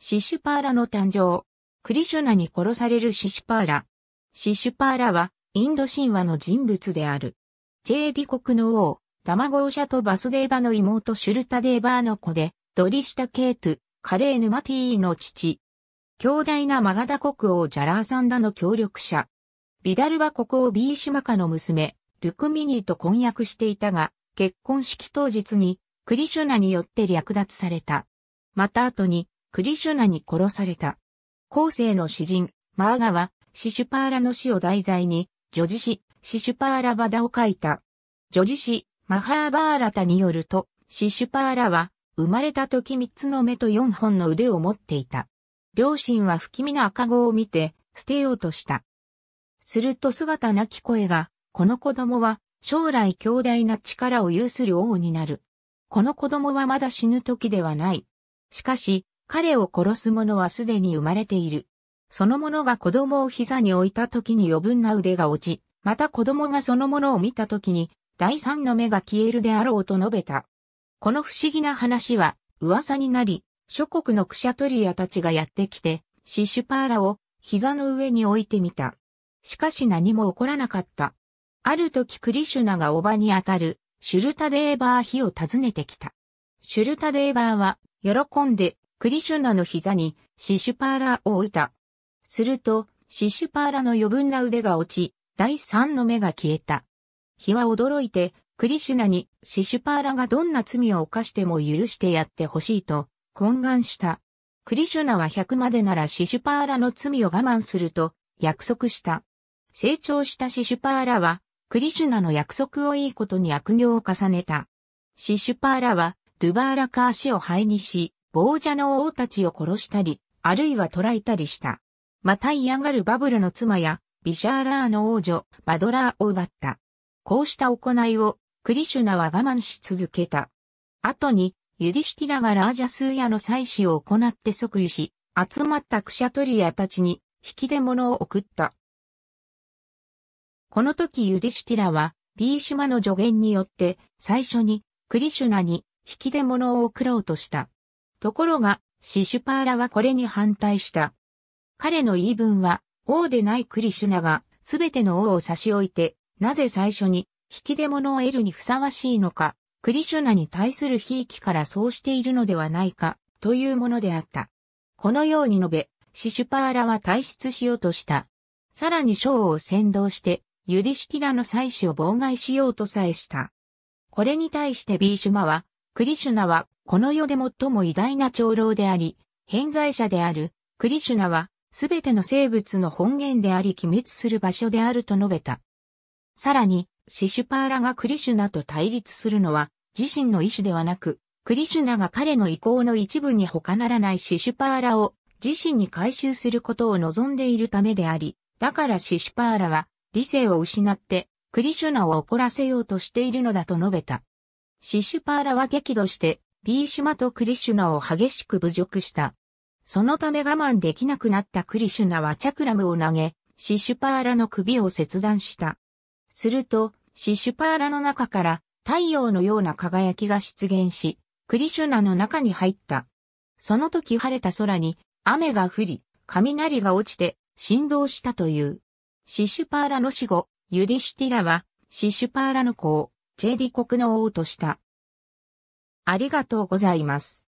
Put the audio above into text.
シシュパーラの誕生。クリシュナに殺されるシシュパーラ。シシュパーラは、インド神話の人物である。ジェーディ国の王、ダマゴーシャとバスデーバの妹シュルタデーバーの子で、ドリシタ・ケート、カレーヌマティーの父。強大なマガダ国王ジャラーサンダの協力者。ビダルは国王ビーシマカの娘、ルクミニーと婚約していたが、結婚式当日に、クリシュナによって略奪された。また後に、クリシュナに殺された。後世の詩人、マーガは、シシュパーラの死を題材に、女児詩、シシュパーラバダを書いた。女児詩、マハーバーラタによると、シシュパーラは、生まれた時三つの目と四本の腕を持っていた。両親は不気味な赤子を見て、捨てようとした。すると姿なき声が、この子供は、将来強大な力を有する王になる。この子供はまだ死ぬ時ではない。しかし、彼を殺す者はすでに生まれている。その者が子供を膝に置いた時に余分な腕が落ち、また子供がその者を見た時に、第三の目が消えるであろうと述べた。この不思議な話は、噂になり、諸国のクシャトリアたちがやってきて、シシュパーラを膝の上に置いてみた。しかし何も起こらなかった。ある時クリシュナがおばにあたる、シュルタデーバー妃を訪ねてきた。シュルタデーバーは、喜んでクリシュナの膝にシシュパーラを置いた。すると、シシュパーラの余分な腕が落ち、第三の目が消えた。日は驚いて、クリシュナにシシュパーラがどんな罪を犯しても許してやってほしいと懇願した。クリシュナは100までならシシュパーラの罪を我慢すると約束した。成長したシシュパーラは、クリシュナの約束をいいことに悪行を重ねた。シシュパーラは、ドゥバーラカーシを灰にし、亡者の王たちを殺したり、あるいは捕らえたりした。また嫌がるバブルの妻や、ビシャーラーの王女、バドラーを奪った。こうした行いを、クリシュナは我慢し続けた。後に、ユディシティラがラージャスーヤの祭祀を行って即位し、集まったクシャトリアたちに、引き出物を送った。この時ユディシティラは、ビーシュマの助言によって、最初に、クリシュナに、引き出物を送ろうとした。ところが、シシュパーラはこれに反対した。彼の言い分は、王でないクリシュナが、すべての王を差し置いて、なぜ最初に、引き出物を得るにふさわしいのか、クリシュナに対する悲喜からそうしているのではないか、というものであった。このように述べ、シシュパーラは退出しようとした。さらに将を先導して、ユディシティラの祭祀を妨害しようとさえした。これに対してビーシュマは、クリシュナはこの世で最も偉大な長老であり、偏在者である、クリシュナは、すべての生物の本源であり鬼滅する場所であると述べた。さらに、シシュパーラがクリシュナと対立するのは、自身の意志ではなく、クリシュナが彼の意向の一部に他ならないシシュパーラを自身に回収することを望んでいるためであり、だからシシュパーラは理性を失ってクリシュナを怒らせようとしているのだと述べた。シシュパーラは激怒してピーシュマとクリシュナを激しく侮辱した。そのため我慢できなくなったクリシュナはチャクラムを投げ、シシュパーラの首を切断した。すると、シシュパーラの中から太陽のような輝きが出現し、クリシュナの中に入った。その時晴れた空に雨が降り、雷が落ちて振動したという。シシュパーラの死後、ユディシュティラはシシュパーラの子をチェディ国の王とした。ありがとうございます。